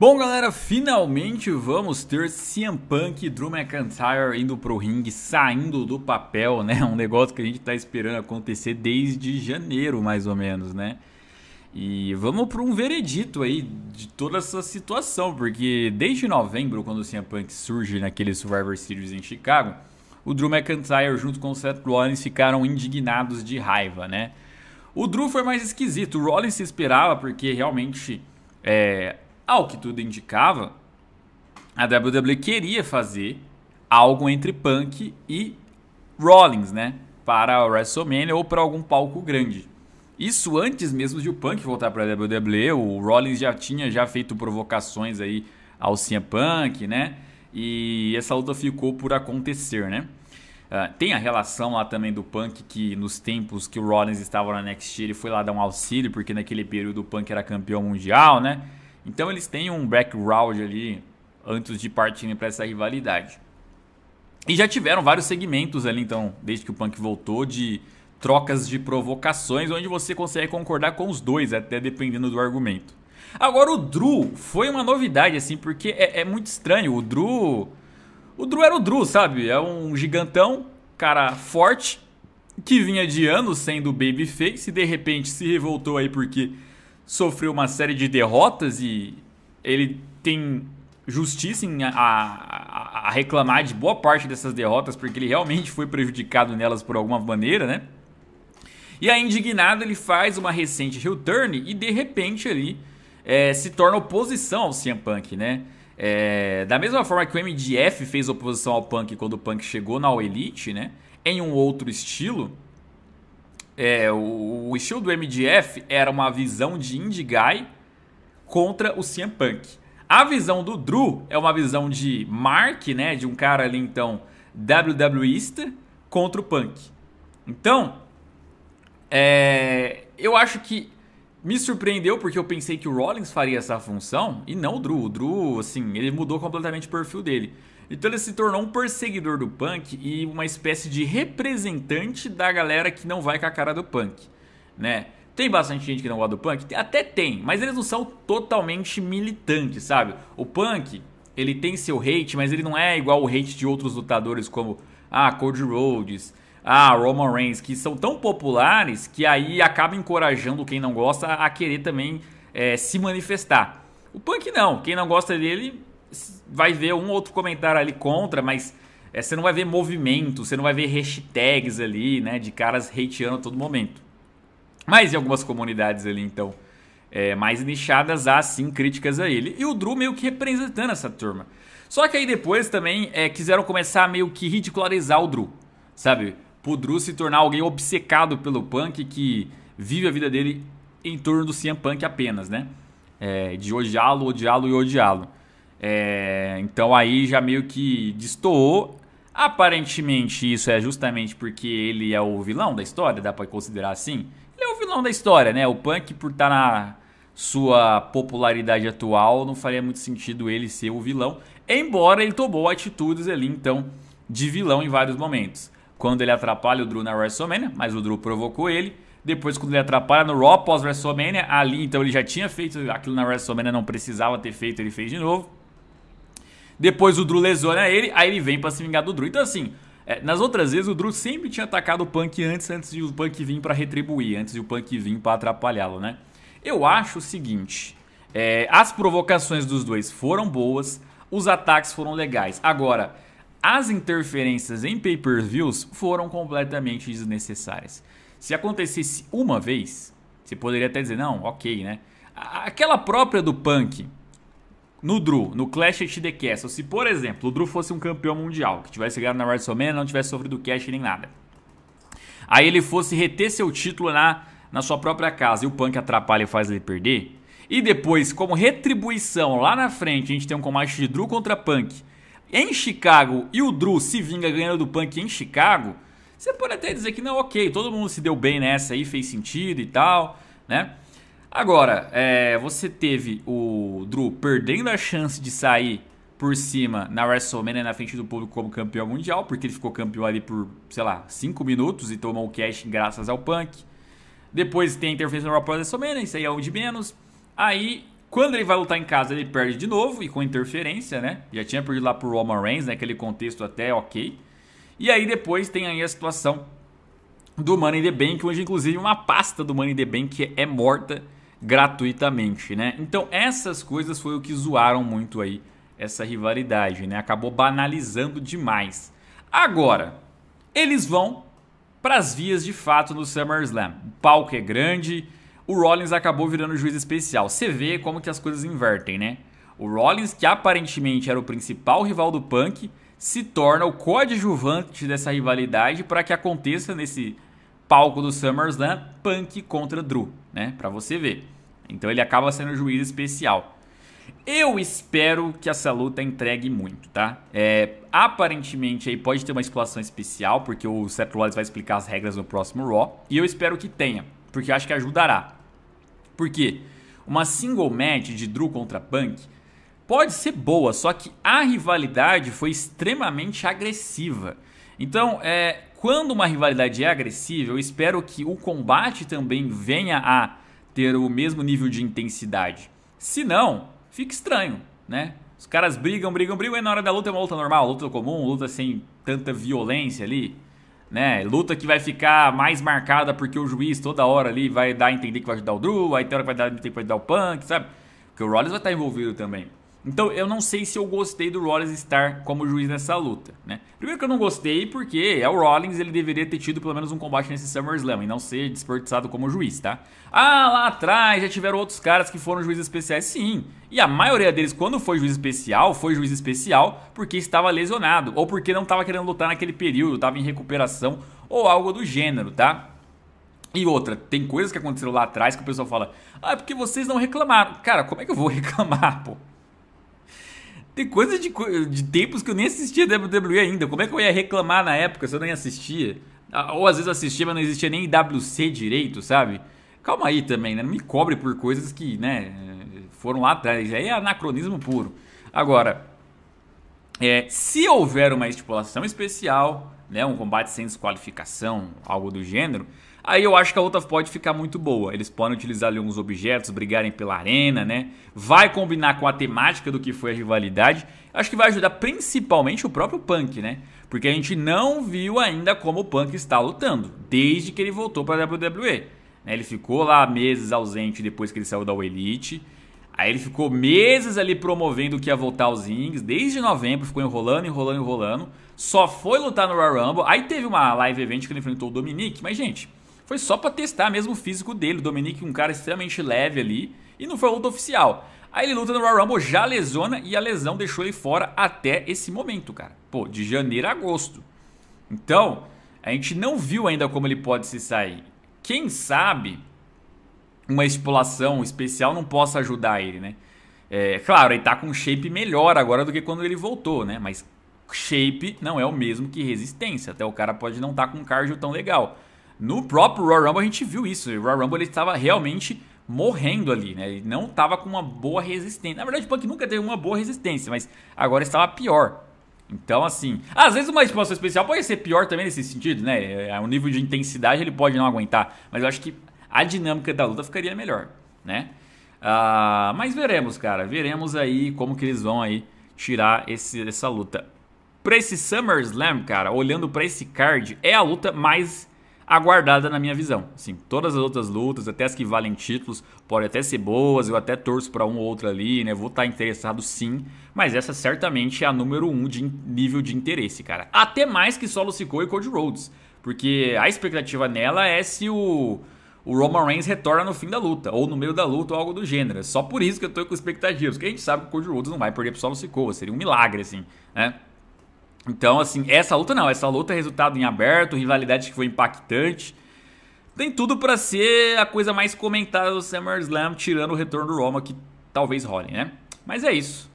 Bom, galera, finalmente vamos ter CM Punk e Drew McIntyre indo pro ringue, saindo do papel, né? Um negócio que a gente tá esperando acontecer desde janeiro, mais ou menos, né? E vamos para um veredito aí de toda essa situação, porque desde novembro, quando o CM Punk surge naquele Survivor Series em Chicago, o Drew McIntyre junto com o Seth Rollins ficaram indignados de raiva, né? O Drew foi mais esquisito, o Rollins se esperava porque realmente é, ao que tudo indicava, a WWE queria fazer algo entre Punk e Rollins, né? Para WrestleMania ou para algum palco grande. Isso antes mesmo de o Punk voltar para a WWE, o Rollins já tinha já feito provocações aí ao CM Punk, né? E essa luta ficou por acontecer, né? Uh, tem a relação lá também do Punk que nos tempos que o Rollins estava na NXT, ele foi lá dar um auxílio, porque naquele período o Punk era campeão mundial, né? Então eles têm um background ali antes de partirem para essa rivalidade. E já tiveram vários segmentos ali, então, desde que o Punk voltou, de trocas de provocações, onde você consegue concordar com os dois, até dependendo do argumento. Agora, o Drew foi uma novidade, assim, porque é, é muito estranho. O Drew. O Drew era o Drew, sabe? É um gigantão, cara forte, que vinha de anos sendo babyface e de repente se revoltou aí porque sofreu uma série de derrotas e ele tem justiça em a, a, a, reclamar de boa parte dessas derrotas, porque ele realmente foi prejudicado nelas por alguma maneira, né? E aí, indignado, ele faz uma recente return e de repente ali é, se torna oposição ao CM Punk, né? É, da mesma forma que o MDF fez oposição ao Punk quando o Punk chegou na All Elite, né? Em um outro estilo, é, o, o, estilo do MDF era uma visão de Indie Guy contra o CM Punk. A visão do Drew é uma visão de Mark, né? De um cara ali, então, WWEista contra o Punk. Então, é, eu acho que me surpreendeu porque eu pensei que o Rollins faria essa função e não o Drew. O Drew, assim, ele mudou completamente o perfil dele. Então ele se tornou um perseguidor do punk e uma espécie de representante da galera que não vai com a cara do punk, né? Tem bastante gente que não gosta do punk? Até tem, mas eles não são totalmente militantes, sabe? O punk, ele tem seu hate, mas ele não é igual o hate de outros lutadores como ah, Cody Rhodes, ah, Roman Reigns, que são tão populares que aí acaba encorajando quem não gosta a querer também é, se manifestar. O punk não, quem não gosta dele vai ver um outro comentário ali contra, mas é, você não vai ver movimento, você não vai ver hashtags ali, né, de caras hateando a todo momento. Mas em algumas comunidades ali, então, é, mais nichadas, há sim críticas a ele. E o Drew meio que representando essa turma. Só que aí depois também é, quiseram começar a meio que ridicularizar o Drew, sabe? Pro Drew se tornar alguém obcecado pelo punk que vive a vida dele em torno do CM Punk apenas, né? É, de odiá-lo, odiá-lo e odiá-lo. É, então aí já meio que destoou. Aparentemente isso é justamente porque ele é o vilão da história, dá para considerar assim. Ele é o vilão da história, né? O Punk por estar tá na sua popularidade atual, não faria muito sentido ele ser o vilão, embora ele tomou atitudes ali então de vilão em vários momentos. Quando ele atrapalha o Drew na WrestleMania, mas o Drew provocou ele. Depois, quando ele atrapalha no Raw pós-WrestleMania, ali então ele já tinha feito aquilo na WrestleMania, não precisava ter feito, ele fez de novo. Depois o Drew lesiona ele, aí ele vem para se vingar do Drew. Então, assim, é, nas outras vezes o Drew sempre tinha atacado o Punk antes, antes de o Punk vir para retribuir, antes de o Punk vir para atrapalhá-lo, né? Eu acho o seguinte: é, as provocações dos dois foram boas, os ataques foram legais. Agora, as interferências em pay-per-views foram completamente desnecessárias. Se acontecesse uma vez, você poderia até dizer, não, ok, né? Aquela própria do Punk, no Drew, no Clash at the Castle, se por exemplo o Drew fosse um campeão mundial, que tivesse ganhado na WrestleMania, não tivesse sofrido cash nem nada, aí ele fosse reter seu título na, na sua própria casa e o Punk atrapalha e faz ele perder, e depois, como retribuição, lá na frente a gente tem um combate de Drew contra Punk em Chicago e o Drew se vinga ganhando do Punk em Chicago, você pode até dizer que não, ok, todo mundo se deu bem nessa aí, fez sentido e tal, né? Agora, é, você teve o Drew perdendo a chance de sair por cima na WrestleMania né, na frente do público como campeão mundial, porque ele ficou campeão ali por, sei lá, 5 minutos e tomou o cash graças ao Punk. Depois tem a interferência no Raw WrestleMania, isso aí é um de menos. Aí, quando ele vai lutar em casa, ele perde de novo e com interferência, né? Já tinha perdido lá pro Roman Reigns, naquele né? contexto até ok. E aí depois tem aí a situação do Money in the Bank, onde inclusive uma pasta do Money in the Bank é morta gratuitamente, né? Então essas coisas foi o que zoaram muito aí essa rivalidade, né? Acabou banalizando demais. Agora, eles vão para as vias de fato no SummerSlam. O palco é grande, o Rollins acabou virando juiz especial. Você vê como que as coisas invertem, né? O Rollins, que aparentemente era o principal rival do Punk, se torna o coadjuvante dessa rivalidade para que aconteça nesse palco do SummerSlam Punk contra Drew né? Para você ver. Então ele acaba sendo juiz especial. Eu espero que essa luta entregue muito, tá? É, aparentemente aí pode ter uma exploração especial, porque o Seth Rollins vai explicar as regras no próximo Raw. E eu espero que tenha, porque acho que ajudará. Por quê? Uma single match de Drew contra Punk pode ser boa, só que a rivalidade foi extremamente agressiva. Então, é, quando uma rivalidade é agressiva, eu espero que o combate também venha a ter o mesmo nível de intensidade. Se não, fica estranho, né? Os caras brigam, brigam, brigam, e na hora da luta é uma luta normal, luta comum, luta sem tanta violência ali, né? Luta que vai ficar mais marcada porque o juiz toda hora ali vai dar a entender que vai ajudar o Drew, aí tem hora que vai dar a entender que vai ajudar o Punk, sabe? Porque o Rollins vai estar envolvido também. Então eu não sei se eu gostei do Rollins estar como juiz nessa luta, né? Primeiro que eu não gostei porque é o Rollins, ele deveria ter tido pelo menos um combate nesse SummerSlam e não ser desperdiçado como juiz, tá? Ah, lá atrás já tiveram outros caras que foram juízes especiais, sim. E a maioria deles quando foi juiz especial, foi juiz especial porque estava lesionado ou porque não estava querendo lutar naquele período, estava em recuperação ou algo do gênero, tá? E outra, tem coisas que aconteceram lá atrás que o pessoal fala: "Ah, é porque vocês não reclamaram". Cara, como é que eu vou reclamar, pô? Tem coisa de, de tempos que eu nem assistia WWE ainda. Como é que eu ia reclamar na época se eu nem assistia? Ah, ou às vezes assistia, mas não existia nem WC direito, sabe? Calma aí também, né? Não me cobre por coisas que, né, foram lá atrás. Aí é anacronismo puro. Agora, é, se houver uma estipulação especial, né, um combate sem desqualificação, algo do gênero, Aí eu acho que a outra pode ficar muito boa. Eles podem utilizar ali uns objetos, brigarem pela arena, né? Vai combinar com a temática do que foi a rivalidade. Acho que vai ajudar principalmente o próprio Punk, né? Porque a gente não viu ainda como o Punk está lutando, desde que ele voltou para a WWE. Né? Ele ficou lá meses ausente depois que ele saiu da Elite. Aí ele ficou meses ali promovendo que ia voltar aos rings, desde novembro, ficou enrolando, enrolando, enrolando. Só foi lutar no Royal Rumble. Aí teve uma live event que ele enfrentou o Dominique, mas gente, foi só para testar mesmo o físico dele. O Dominique, um cara extremamente leve ali, e não foi luta oficial. Aí ele luta no Royal Rumble, já lesiona e a lesão deixou ele fora até esse momento, cara. Pô, de janeiro a agosto. Então, a gente não viu ainda como ele pode se sair. Quem sabe uma estipulação especial não possa ajudar ele, né? É, claro, ele tá com um shape melhor agora do que quando ele voltou, né? Mas shape não é o mesmo que resistência. Até o cara pode não estar tá com um cardio tão legal. No próprio Royal Rumble a gente viu isso. O Royal Rumble ele estava realmente morrendo ali, né? Ele não estava com uma boa resistência. Na verdade, o Punk nunca teve uma boa resistência, mas agora estava pior. Então, assim, às vezes uma expansão especial pode ser pior também nesse sentido, né? É, o nível de intensidade ele pode não aguentar, mas eu acho que a dinâmica da luta ficaria melhor, né? Ah, mas veremos, cara, veremos aí como que eles vão aí tirar esse, essa luta. Pra esse SummerSlam, cara, olhando para esse card, é a luta mais aguardada na minha visão. Assim, todas as outras lutas, até as que valem títulos, podem até ser boas, eu até torço para um ou outro ali, né? Vou estar tá interessado sim, mas essa certamente é a número um de nível de interesse, cara. Até mais que só Sikoa e Cody Rhodes, porque a expectativa nela é se o o Roman Reigns retorna no fim da luta, ou no meio da luta, ou algo do gênero. É só por isso que eu tô com expectativas, porque a gente sabe que o Cody Rhodes não vai perder pro Solo Sikoa, seria um milagre, assim, né? Então, assim, essa luta não, essa luta é resultado em aberto, rivalidade que foi impactante. Tem tudo para ser a coisa mais comentada do SummerSlam, tirando o retorno do Roma, que talvez role, né? Mas é isso.